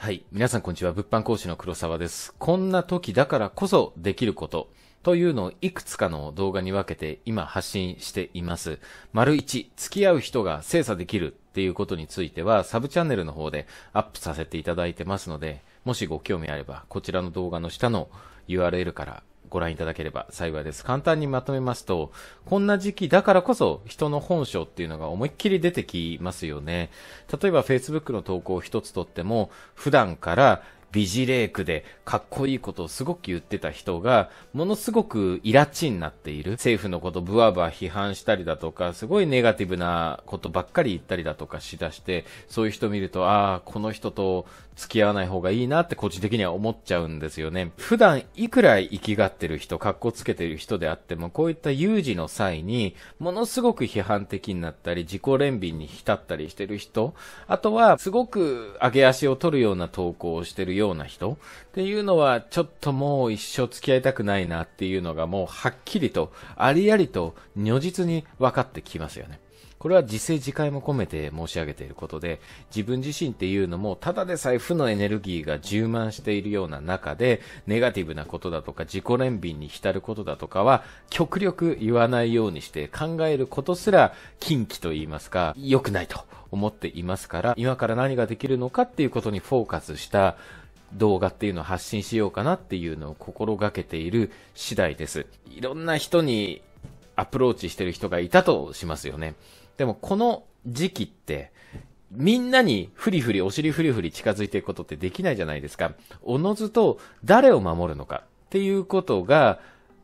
はい。皆さんこんにちは。物販講師の黒沢です。こんな時だからこそできることというのをいくつかの動画に分けて今発信しています。丸1、付き合う人が精査できるっていうことについてはサブチャンネルの方でアップさせていただいてますので、もしご興味あればこちらの動画の下の URL からご覧いただければ幸いです。簡単にまとめますと、こんな時期だからこそ人の本性っていうのが思いっきり出てきますよね。例えば Facebook の投稿を一つとっても、普段からビジレイクでかっこいいことをすごく言ってた人が、ものすごくイラチになっている。政府のことブワブワ批判したりだとか、すごいネガティブなことばっかり言ったりだとかしだして、そういう人見ると、ああ、この人と付き合わない方がいいなって個人的には思っちゃうんですよね。普段いくら生きがってる人、かっこつけてる人であっても、こういった有事の際に、ものすごく批判的になったり、自己憐憫に浸ったりしてる人、あとは、すごく上げ足を取るような投稿をしてるような人っていうのは、ちょっともう一生付き合いたくないなっていうのがもうはっきりと、ありありと如実に分かってきますよね。これは自制自戒も込めて申し上げていることで、自分自身っていうのも、ただでさえ負のエネルギーが充満しているような中で、ネガティブなことだとか、自己憐憫に浸ることだとかは、極力言わないようにして、考えることすら、禁忌と言いますか、良くないと思っていますから、今から何ができるのかっていうことにフォーカスした、動画っていうのを発信しようかなっていうのを心がけている次第です。いろんな人にアプローチしてる人がいたとしますよね。でもこの時期って、みんなにフリフリ、お尻フリフリ近づいていくことってできないじゃないですか。おのずと誰を守るのかっていうことが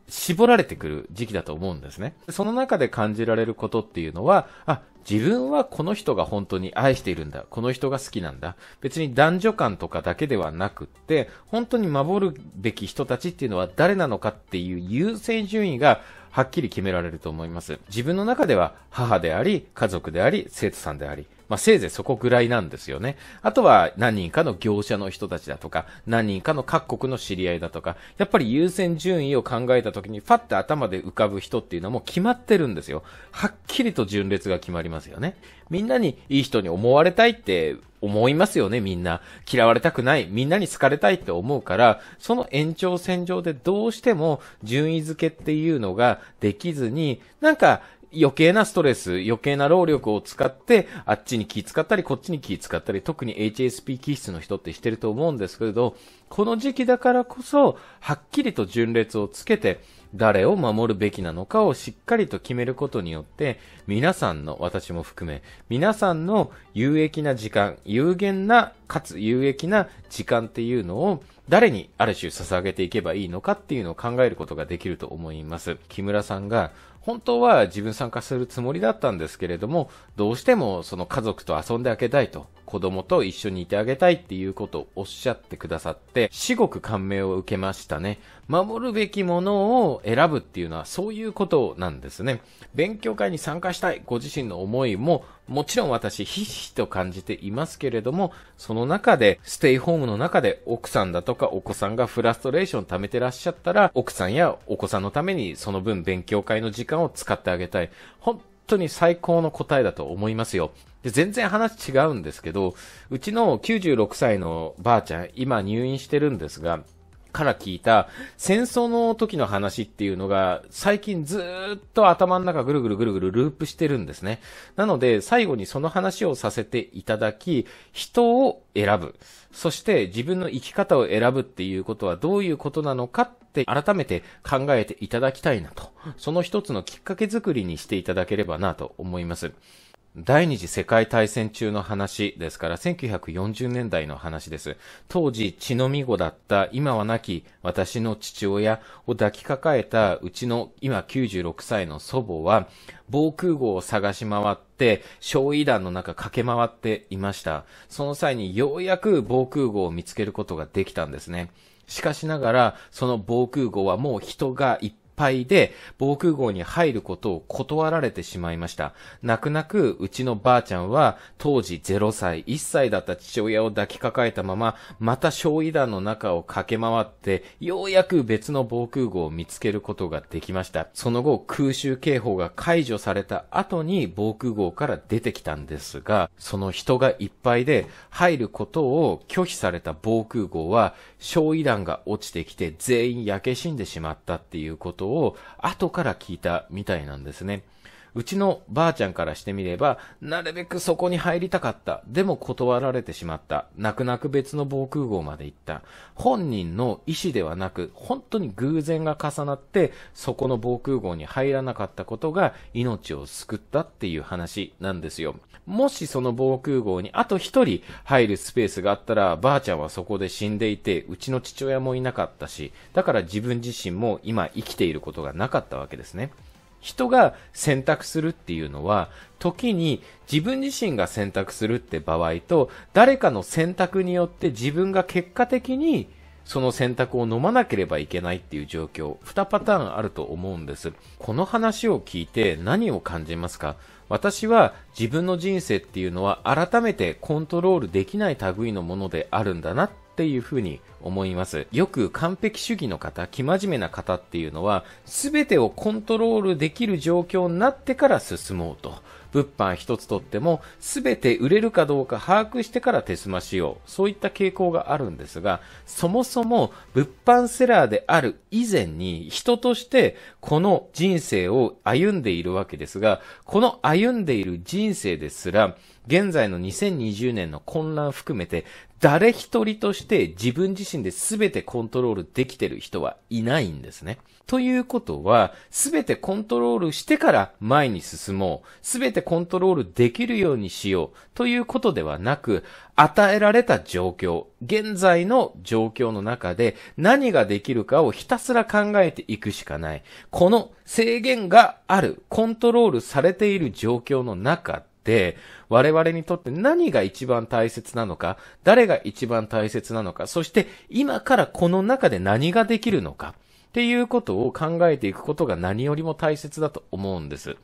絞られてくる時期だと思うんですね。その中で感じられることっていうのは、あ、自分はこの人が本当に愛しているんだ。この人が好きなんだ。別に男女間とかだけではなくって、本当に守るべき人たちっていうのは誰なのかっていう優先順位がはっきり決められると思います。自分の中では母であり、家族であり、生徒さんであり、まあ、せいぜいそこぐらいなんですよね。あとは何人かの業者の人たちだとか、何人かの各国の知り合いだとか、やっぱり優先順位を考えた時にファッて頭で浮かぶ人っていうのはもう決まってるんですよ。はっきりと順列が決まりますよね。みんなにいい人に思われたいって思いますよね、みんな。嫌われたくない、みんなに好かれたいって思うから、その延長線上でどうしても順位付けっていうのができずに、なんか余計なストレス、余計な労力を使って、あっちに気使ったり、こっちに気使ったり、特に HSP 気質の人ってしてると思うんですけれど、この時期だからこそ、はっきりと順列をつけて、誰を守るべきなのかをしっかりと決めることによって、皆さんの、私も含め、皆さんの有益な時間、有限な、かつ有益な時間っていうのを、誰にある種捧げていけばいいのかっていうのを考えることができると思います。木村さんが、本当は自分参加するつもりだったんですけれども、どうしてもその家族と遊んであげたいと子供と一緒にいてあげたいっていうことをおっしゃってくださって、至極感銘を受けましたね。守るべきものを選ぶっていうのはそういうことなんですね。勉強会に参加したい、ご自身の思いも、もちろん私、ひしひと感じていますけれども、その中で、ステイホームの中で奥さんだとかお子さんがフラストレーション溜めてらっしゃったら、奥さんやお子さんのためにその分勉強会の時間を使ってあげたい。本当に最高の答えだと思いますよ。で全然話違うんですけど、うちの96歳のばあちゃん、今入院してるんですが、から聞いた戦争の時の話っていうのが最近ずっと頭の中ぐるぐるぐるぐるループしてるんですね。なので最後にその話をさせていただき、人を選ぶ。そして自分の生き方を選ぶっていうことはどういうことなのかっって改めて考えていただきたいなと、その一つのきっかけづくりにしていただければなと思います。第二次世界大戦中の話ですから、1940年代の話です。当時、血のみ子だった今は亡き私の父親を抱きかかえたうちの今96歳の祖母は、防空壕を探し回って、焼夷弾の中駆け回っていました。その際にようやく防空壕を見つけることができたんですね。しかしながら、その防空壕はもう人がいっぱいで防空壕に入ることを断られてしまいました。泣く泣くうちのばあちゃんは当時0歳、1歳だった父親を抱きかかえたまま、また焼夷弾の中を駆け回って、ようやく別の防空壕を見つけることができました。その後空襲警報が解除された後に防空壕から出てきたんですが、その人がいっぱいで入ることを拒否された防空壕は焼夷弾が落ちてきて全員焼け死んでしまったっていうことことを後から聞いたみたいなんですね。うちのばあちゃんからしてみれば、なるべくそこに入りたかった。でも断られてしまった。泣く泣く別の防空壕まで行った。本人の意思ではなく、本当に偶然が重なって、そこの防空壕に入らなかったことが命を救ったっていう話なんですよ。もしその防空壕にあと一人入るスペースがあったら、ばあちゃんはそこで死んでいて、うちの父親もいなかったし、だから自分自身も今生きていることがなかったわけですね。人が選択するっていうのは、時に自分自身が選択するって場合と、誰かの選択によって自分が結果的にその選択を飲まなければいけないっていう状況、2パターンあると思うんです。この話を聞いて何を感じますか私は自分の人生っていうのは改めてコントロールできない類のものであるんだなっっていうふうに思います。よく完璧主義の方、生真面目な方っていうのは、全てをコントロールできる状況になってから進もうと。物販一つとっても、全て売れるかどうか把握してから手済ましよう。そういった傾向があるんですが、そもそも物販セラーである以前に、人としてこの人生を歩んでいるわけですが、この歩んでいる人生ですら、現在の2020年の混乱含めて、誰一人として自分自身で全てコントロールできてる人はいないんですね。ということは、全てコントロールしてから前に進もう。全てコントロールできるようにしよう。ということではなく、与えられた状況、現在の状況の中で何ができるかをひたすら考えていくしかない。この制限がある、コントロールされている状況の中、我々にとって何が一番大切なのか、誰が一番大切なのか、そして今からこの中で何ができるのか、っていうことを考えていくことが何よりも大切だと思うんです。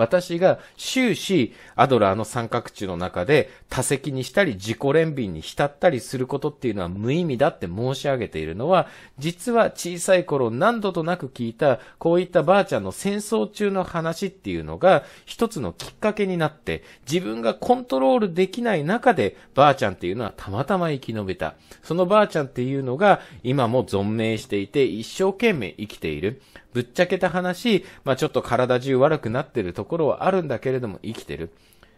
私が終始、アドラーの三角柱の中で、多席にしたり、自己憐憫に浸ったりすることっていうのは無意味だって申し上げているのは、実は小さい頃何度となく聞いた、こういったばあちゃんの戦争中の話っていうのが、一つのきっかけになって、自分がコントロールできない中で、ばあちゃんっていうのはたまたま生き延びた。そのばあちゃんっていうのが、今も存命していて、一生懸命生きている。ぶっちゃけた話、まあ、ちょっと体中悪くなってるところはあるんだけれども生きてる。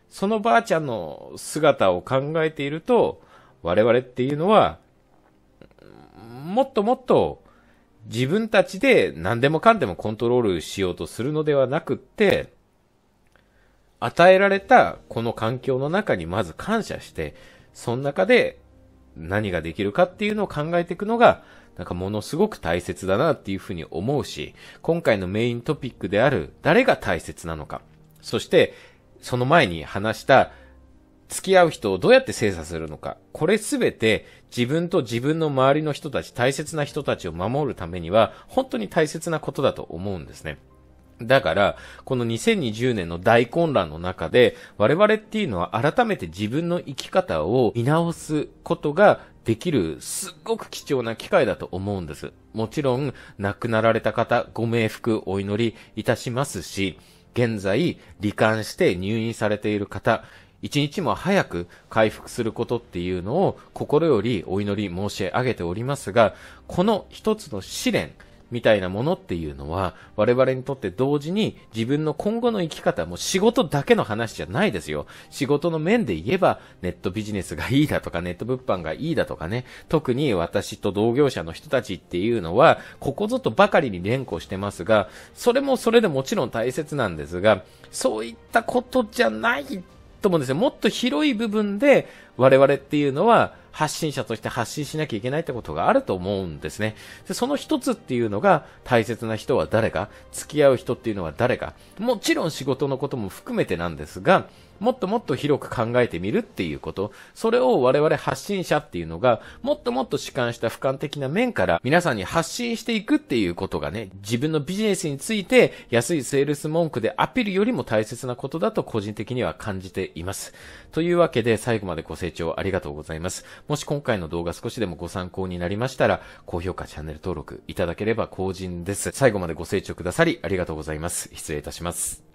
そのばあちゃんの姿を考えていると、我々っていうのは、もっともっと自分たちで何でもかんでもコントロールしようとするのではなくって、与えられたこの環境の中にまず感謝して、その中で何ができるかっていうのを考えていくのが、なんかものすごく大切だなっていうふうに思うし、今回のメイントピックである誰が大切なのか、そしてその前に話した付き合う人をどうやって精査するのか、これすべて自分と自分の周りの人たち、大切な人たちを守るためには本当に大切なことだと思うんですね。だから、この2020年の大混乱の中で、我々っていうのは改めて自分の生き方を見直すことができる、すっごく貴重な機会だと思うんです。もちろん、亡くなられた方、ご冥福お祈りいたしますし、現在、罹患して入院されている方、一日も早く回復することっていうのを心よりお祈り申し上げておりますが、この一つの試練、みたいなものっていうのは、我々にとって同時に自分の今後の生き方、も仕事だけの話じゃないですよ。仕事の面で言えば、ネットビジネスがいいだとか、ネット物販がいいだとかね、特に私と同業者の人たちっていうのは、ここぞとばかりに連呼してますが、それもそれでもちろん大切なんですが、そういったことじゃないと思うんですよ。もっと広い部分で、我々っていうのは発信者として発信しなきゃいけないってことがあると思うんですね。で、その一つっていうのが大切な人は誰か、付き合う人っていうのは誰か、もちろん仕事のことも含めてなんですが、もっともっと広く考えてみるっていうこと、それを我々発信者っていうのが、もっともっと主観した俯瞰的な面から皆さんに発信していくっていうことがね、自分のビジネスについて安いセールス文句でアピールよりも大切なことだと個人的には感じています。というわけで最後までご清聴ありがとうございます。もし今回の動画少しでもご参考になりましたら、高評価、チャンネル登録いただければ幸甚です。最後までご清聴くださりありがとうございます。失礼いたします。